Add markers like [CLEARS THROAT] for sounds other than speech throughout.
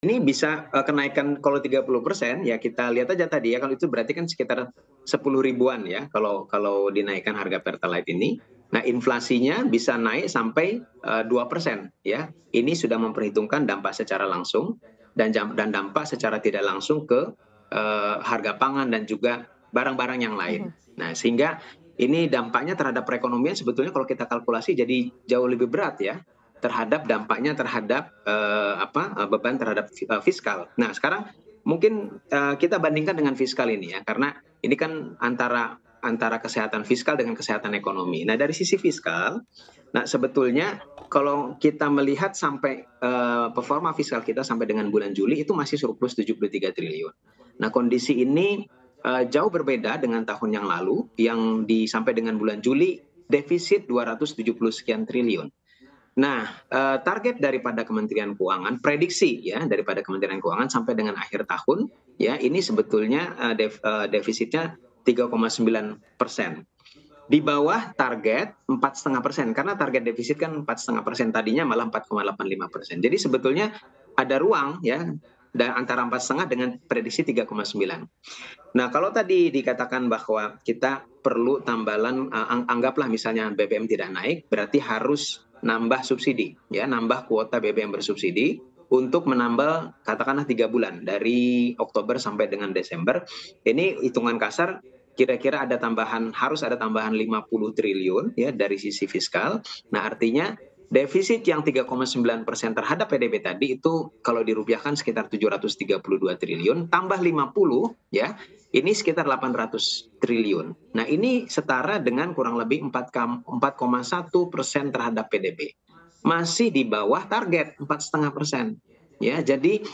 ini bisa uh, kenaikan kalau 30 persen ya kita lihat aja tadi ya kalau itu berarti kan sekitar 10 ribuan ya kalau kalau dinaikkan harga pertalite ini. Nah inflasinya bisa naik sampai eh, dua 2 persen ya. Ini sudah memperhitungkan dampak secara langsung dan dan dampak secara tidak langsung ke uh, harga pangan dan juga barang-barang yang lain. Mm-hmm. Nah sehingga ini dampaknya terhadap perekonomian sebetulnya kalau kita kalkulasi jadi jauh lebih berat ya terhadap dampaknya terhadap eh, apa eh, beban terhadap eh, fiskal. Nah sekarang mungkin kita bandingkan dengan fiskal ini ya karena ini kan antara antara kesehatan fiskal dengan kesehatan ekonomi. Nah dari sisi fiskal, nah sebetulnya kalau kita melihat sampai uh, performa fiskal kita sampai dengan bulan Juli itu masih surplus 73 triliun. Nah kondisi ini uh, jauh berbeda dengan tahun yang lalu yang di sampai dengan bulan Juli defisit 270 sekian triliun. Nah, eh, target daripada Kementerian Keuangan, prediksi ya daripada Kementerian Keuangan sampai dengan akhir tahun, ya ini sebetulnya eh, def, eh, defisitnya 3,9 persen di bawah target 4,5 persen karena target defisit kan 4,5 persen tadinya malah 4,85 persen. Jadi sebetulnya ada ruang ya dan antara 4,5 dengan prediksi 3,9. Nah kalau tadi dikatakan bahwa kita perlu tambalan anggaplah misalnya BBM tidak naik berarti harus nambah subsidi ya nambah kuota BBM bersubsidi untuk menambah katakanlah tiga bulan dari Oktober sampai dengan Desember. Ini hitungan kasar kira-kira ada tambahan harus ada tambahan 50 triliun ya dari sisi fiskal. Nah, artinya defisit yang 3,9 persen terhadap PDB tadi itu kalau dirupiahkan sekitar 732 triliun tambah 50 ya ini sekitar 800 triliun. Nah ini setara dengan kurang lebih 4,1 persen terhadap PDB masih di bawah target 4,5 persen. Ya jadi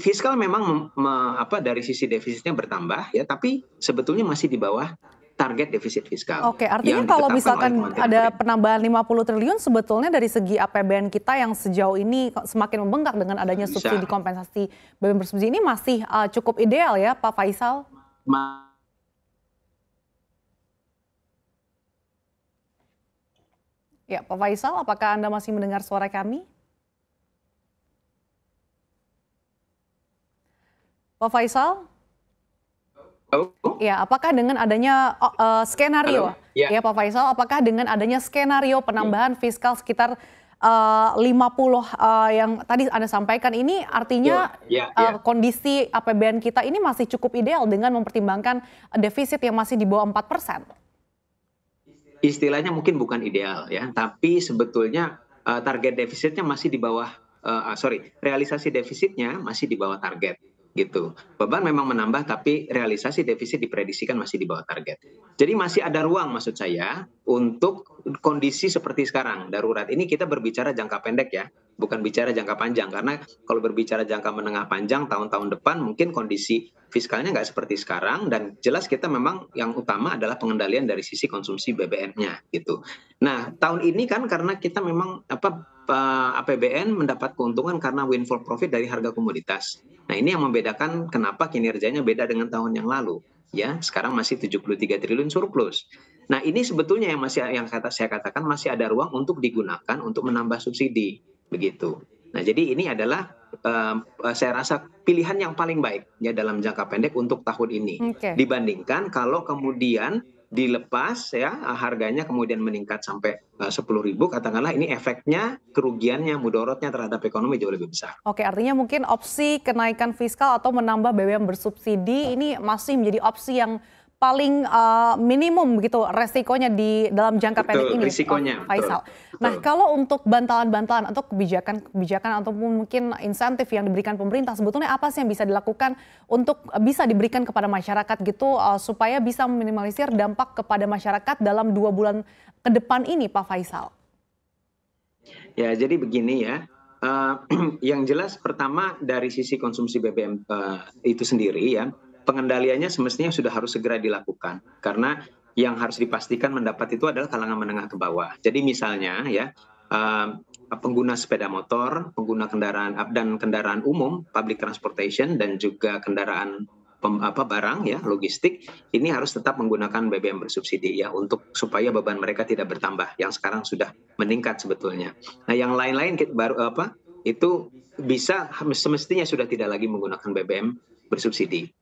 fiskal memang me, apa dari sisi defisitnya bertambah ya tapi sebetulnya masih di bawah target defisit fiskal. Oke, artinya kalau misalkan ada penambahan 50 triliun sebetulnya dari segi APBN kita yang sejauh ini semakin membengkak dengan adanya Bisa. subsidi kompensasi BBM bersubsidi ini masih uh, cukup ideal ya Pak Faisal? Ma ya, Pak Faisal, apakah Anda masih mendengar suara kami? Pak Faisal? Ya, apakah dengan adanya uh, skenario, ya. ya Pak Faisal, apakah dengan adanya skenario penambahan hmm. fiskal sekitar uh, 50 uh, yang tadi Anda sampaikan ini artinya ya, ya, ya. Uh, kondisi APBN kita ini masih cukup ideal dengan mempertimbangkan defisit yang masih di bawah 4 persen? Istilahnya mungkin bukan ideal ya, tapi sebetulnya uh, target defisitnya masih di bawah, uh, sorry, realisasi defisitnya masih di bawah target gitu. Beban memang menambah tapi realisasi defisit diprediksikan masih di bawah target. Jadi masih ada ruang maksud saya untuk kondisi seperti sekarang. Darurat ini kita berbicara jangka pendek ya bukan bicara jangka panjang karena kalau berbicara jangka menengah panjang tahun-tahun depan mungkin kondisi fiskalnya nggak seperti sekarang dan jelas kita memang yang utama adalah pengendalian dari sisi konsumsi BBM-nya gitu. Nah tahun ini kan karena kita memang apa APBN mendapat keuntungan karena windfall profit dari harga komoditas. Nah ini yang membedakan kenapa kinerjanya beda dengan tahun yang lalu ya sekarang masih 73 triliun surplus. Nah ini sebetulnya yang masih yang kata saya katakan masih ada ruang untuk digunakan untuk menambah subsidi begitu. Nah, jadi ini adalah uh, saya rasa pilihan yang paling baik ya dalam jangka pendek untuk tahun ini okay. dibandingkan kalau kemudian dilepas ya harganya kemudian meningkat sampai sepuluh ribu katakanlah ini efeknya kerugiannya mudorotnya terhadap ekonomi jauh lebih besar. Oke artinya mungkin opsi kenaikan fiskal atau menambah BBM bersubsidi ini masih menjadi opsi yang paling uh, minimum begitu resikonya di dalam jangka pendek ini risikonya, Pak Faisal. Betul, nah, betul. kalau untuk bantalan-bantalan atau kebijakan-kebijakan ataupun mungkin insentif yang diberikan pemerintah sebetulnya apa sih yang bisa dilakukan untuk eh, bisa diberikan kepada masyarakat gitu uh, supaya bisa meminimalisir dampak kepada masyarakat dalam dua bulan ke depan ini, Pak Faisal? Ya, jadi begini ya. Uh, [CLEARS THROAT] yang jelas pertama dari sisi konsumsi BBM uh, itu sendiri ya pengendaliannya semestinya sudah harus segera dilakukan karena yang harus dipastikan mendapat itu adalah kalangan menengah ke bawah. Jadi misalnya ya eh, pengguna sepeda motor, pengguna kendaraan eh, dan kendaraan umum, public transportation dan juga kendaraan pem, apa barang ya logistik ini harus tetap menggunakan BBM bersubsidi ya untuk supaya beban mereka tidak bertambah yang sekarang sudah meningkat sebetulnya. Nah yang lain-lain baru apa itu bisa semestinya sudah tidak lagi menggunakan BBM bersubsidi.